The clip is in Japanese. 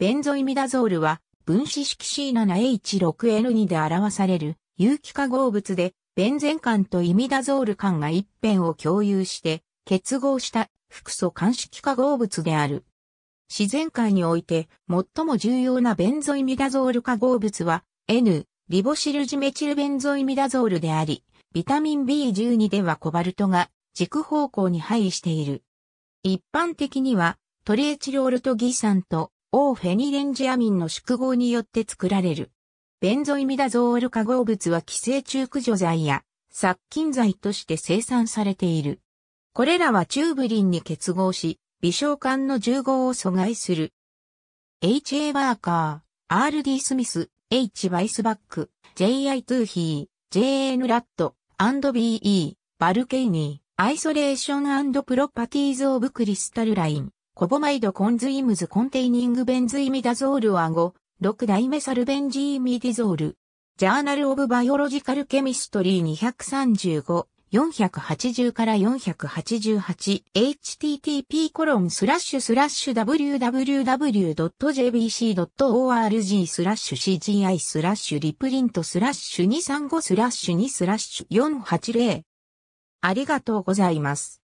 ベンゾイミダゾールは分子式 C7H6N2 で表される有機化合物で、ベンゼン環とイミダゾール環が一辺を共有して結合した複素間式化合物である。自然界において最も重要なベンゾイミダゾール化合物は N、リボシルジメチルベンゾイミダゾールであり、ビタミン B12 ではコバルトが軸方向に配位している。一般的にはトリエチロールとギサンとオーフェニレンジアミンの縮合によって作られる。ベンゾイミダゾール化合物は寄生虫駆除剤や殺菌剤として生産されている。これらはチューブリンに結合し、微小管の重合を阻害する。H.A. バーカー、R.D. スミス、H. バイスバック、J.I. トゥーヒー、J.N. ラット、&B.E. バルケイニー、アイソレーションプロパティーズ・オブ・クリスタルライン。コボマイドコンズイムズコンテイニングベンズイミダゾールはゴ、6代メサルベンジイミディゾール。ジャーナルオブバイオロジカルケミストリー235。480から 488http コロンスラッシュスラッシュ www.jbc.org スラッシュ cgi スラッシュリプリントスラッシュ235スラッシュ2スラッシュ480ありがとうございます。